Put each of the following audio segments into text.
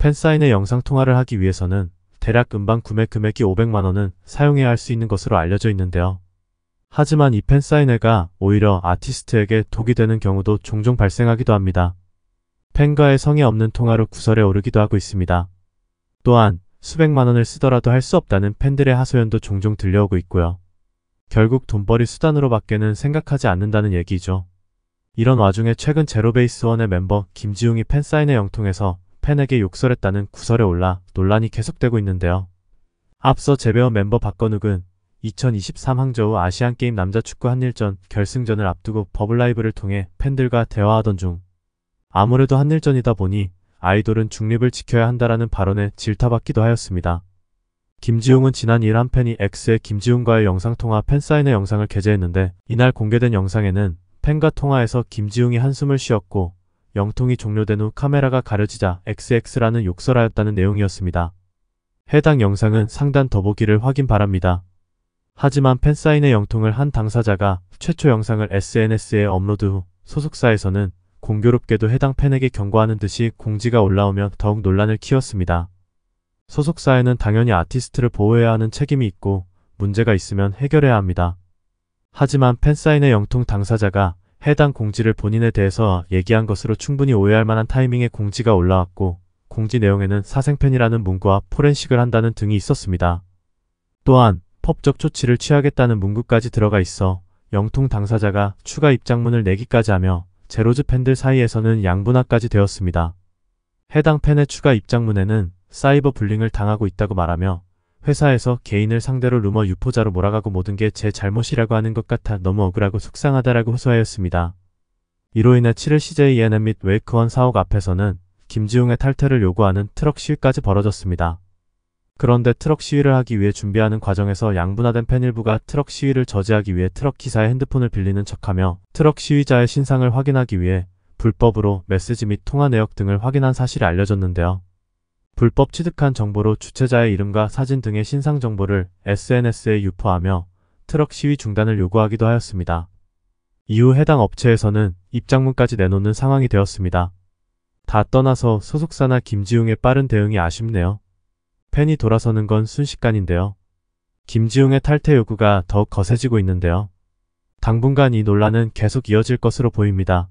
팬사인회 영상통화를 하기 위해서는 대략 음반 구매 금액이 500만원은 사용해야 할 수 있는 것으로 알려져 있는데요. 하지만 이 팬사인회가 오히려 아티스트에게 독이 되는 경우도 종종 발생하기도 합니다. 팬과의 성의 없는 통화로 구설에 오르기도 하고 있습니다. 또한 수백만원을 쓰더라도 할 수 없다는 팬들의 하소연도 종종 들려오고 있고요. 결국 돈벌이 수단으로 밖에는 생각하지 않는다는 얘기죠. 이런 와중에 최근 제로베이스원의 멤버 김지웅이 팬사인회 영통에서 팬에게 욕설했다는 구설에 올라 논란이 계속되고 있는데요. 앞서 재배원 멤버 박건욱은 2023 항저우 아시안게임 남자축구 한일전 결승전을 앞두고 버블라이브를 통해 팬들과 대화하던 중 아무래도 한일전이다 보니 아이돌은 중립을 지켜야 한다라는 발언에 질타받기도 하였습니다. 김지웅은 지난 1한 팬이 X의 김지웅과의 영상통화 팬사인회 영상을 게재했는데 이날 공개된 영상에는 팬과 통화에서 김지웅이 한숨을 쉬었고 영통이 종료된 후 카메라가 가려지자 XX라는 욕설하였다는 내용이었습니다. 해당 영상은 상단 더보기를 확인 바랍니다. 하지만 팬사인회 영통을 한 당사자가 최초 영상을 SNS에 업로드 후 소속사에서는 공교롭게도 해당 팬에게 경고하는 듯이 공지가 올라오며 더욱 논란을 키웠습니다. 소속사에는 당연히 아티스트를 보호해야 하는 책임이 있고 문제가 있으면 해결해야 합니다. 하지만 팬사인회 영통 당사자가 해당 공지를 본인에 대해서 얘기한 것으로 충분히 오해할 만한 타이밍의 공지가 올라왔고 공지 내용에는 사생편이라는 문구와 포렌식을 한다는 등이 있었습니다. 또한 법적 조치를 취하겠다는 문구까지 들어가 있어 영통 당사자가 추가 입장문을 내기까지 하며 제로즈 팬들 사이에서는 양분화까지 되었습니다. 해당 팬의 추가 입장문에는 사이버 불링을 당하고 있다고 말하며 회사에서 개인을 상대로 루머 유포자로 몰아가고 모든 게 제 잘못이라고 하는 것 같아 너무 억울하고 속상하다라고 호소하였습니다. 이로 인해 7일 CJ 예난 및 웨이크원 사옥 앞에서는 김지웅의 탈퇴를 요구하는 트럭 시위까지 벌어졌습니다. 그런데 트럭 시위를 하기 위해 준비하는 과정에서 양분화된 팬 일부가 트럭 시위를 저지하기 위해 트럭 기사의 핸드폰을 빌리는 척하며 트럭 시위자의 신상을 확인하기 위해 불법으로 메시지 및 통화 내역 등을 확인한 사실이 알려졌는데요. 불법 취득한 정보로 주최자의 이름과 사진 등의 신상 정보를 SNS에 유포하며 트럭 시위 중단을 요구하기도 하였습니다. 이후 해당 업체에서는 입장문까지 내놓는 상황이 되었습니다. 다 떠나서 소속사나 김지웅의 빠른 대응이 아쉽네요. 팬이 돌아서는 건 순식간인데요. 김지웅의 탈퇴 요구가 더욱 거세지고 있는데요. 당분간 이 논란은 계속 이어질 것으로 보입니다.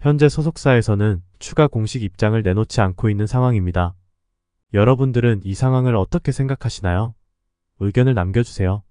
현재 소속사에서는 추가 공식 입장을 내놓지 않고 있는 상황입니다. 여러분들은 이 상황을 어떻게 생각하시나요? 의견을 남겨주세요.